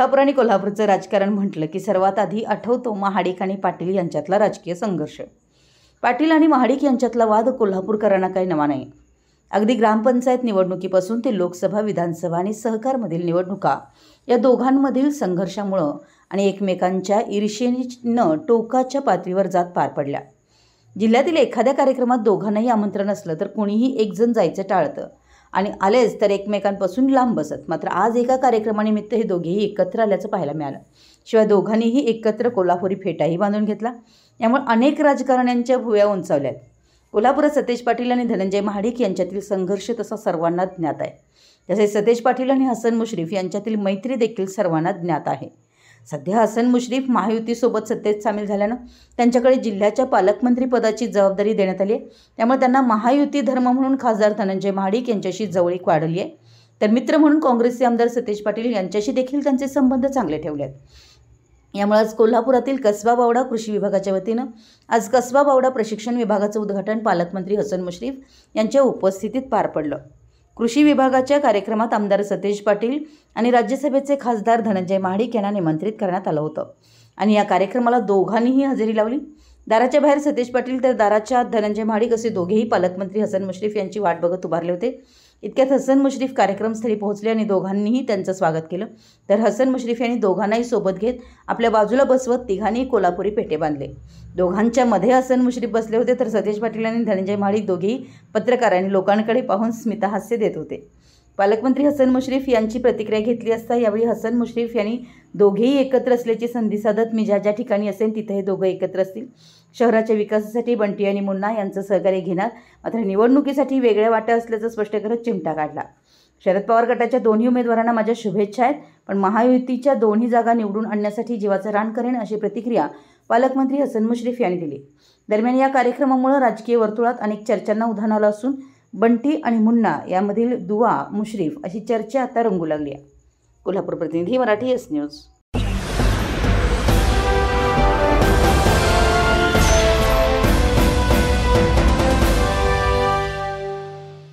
कोल्हापूर आणि कोल्हापूरचं राजकारण म्हटलं की सर्वात आधी आठवतो महाडिक आणि पाटील यांच्यातला राजकीय संघर्ष पाटील आणि महाडिक यांच्यातला वाद कोल्हापूरकरांना काही नवा नाही अगदी ग्रामपंचायत निवडणुकीपासून ते लोकसभा विधानसभा आणि सहकारमधील निवडणुका या दोघांमधील संघर्षामुळं आणि एकमेकांच्या ईर्षेनं टोकाच्या पातळीवर जात पार पडल्या जिल्ह्यातील एखाद्या कार्यक्रमात दोघांनाही आमंत्रण असलं तर कोणीही एकजण जायचं टाळतं आणि आलेच तर एकमेकांपासून लांब बसत मात्र आज एका कार्यक्रमानिमित्त हे दोघेही एकत्र आल्याचं पाहायला मिळालं शिवाय दोघांनीही एकत्र कोल्हापुरी फेटाही बांधून घेतला यामुळे अनेक राजकारण्यांच्या भुव्या उंचावल्या आहेत कोल्हापुरात सतेज पाटील आणि धनंजय महाडिक यांच्यातील संघर्ष तसा सर्वांना ज्ञात आहे तसेच सतेज पाटील आणि हसन मुश्रीफ यांच्यातील मैत्री देखील सर्वांना ज्ञात आहे सध्या हसन मुश्रीफ महायुतीसोबत सत्तेत सामील झाल्यानं त्यांच्याकडे जिल्ह्याच्या पालकमंत्री पदाची जबाबदारी देण्यात आली आहे त्यामुळे त्यांना महायुती धर्म म्हणून खासदार धनंजय महाडिक यांच्याशी जवळीक वाढवली आहे तर मित्र म्हणून काँग्रेसचे आमदार सतेज पाटील यांच्याशी देखील त्यांचे संबंध चांगले ठेवले आहेत यामुळे आज कोल्हापुरातील कसबा बावडा कृषी विभागाच्या वतीनं आज कसबा बावडा प्रशिक्षण विभागाचं उद्घाटन पालकमंत्री हसन मुश्रीफ यांच्या उपस्थितीत पार पडलं कृषी विभागाच्या कार्यक्रमात आमदार सतेज पाटील आणि राज्यसभेचे खासदार धनंजय महाडिक यांना निमंत्रित करण्यात आलं होतं आणि या कार्यक्रमाला दोघांनीही हजेरी लावली दाराच्या बाहेर सतेज पाटील तर दाराच्या धनंजय महाडिक असे दोघेही पालकमंत्री हसन मुश्रीफ यांची वाट बघत उभारले होते इतक्यात हसन मुश्रीफ कार्यक्रमस्थळी पोहोचले आणि दोघांनीही त्यांचं स्वागत केलं तर हसन मुश्रीफ यांनी दोघांनाही सोबत घेत आपल्या बाजूला बसवत तिघांनी कोल्हापुरी पेटे बांधले दोघांच्या मध्ये हसन मुश्रीफ बसले होते तर सतेज पाटील आणि धनंजय महाडिक दोघेही पत्रकारांनी लोकांकडे पाहून स्मिताहास्य देत होते पालकमंत्री हसन मुश्रीफ यांची प्रतिक्रिया घेतली असता यावेळी हसन मुश्रीफ यांनी दोघेही एकत्र असल्याची संधी साधत मी ज्या ज्या ठिकाणी असेल तिथे हे दोघं एकत्र असतील शहराच्या विकासासाठी बंटी आणि मुन्ना यांचं सहकार्य घेणार मात्र निवडणुकीसाठी वेगळ्या वाट्या असल्याचं स्पष्ट करत चिमटा काढला शरद पवार गटाच्या दोन्ही उमेदवारांना माझ्या शुभेच्छा आहेत पण महायुतीच्या दोन्ही जागा निवडून आणण्यासाठी जीवाचं रान करेन अशी प्रतिक्रिया पालकमंत्री हसन मुश्रीफ यांनी दिली दरम्यान या कार्यक्रमामुळे राजकीय वर्तुळात अनेक चर्चांना उधाण आलं असून बंटी आणि मुन्ना यामधील दुवा मुश्रीफ अशी चर्चा आता रंगू लागली आहे कोल्हापूर प्रतिनिधी मराठी एस न्यूज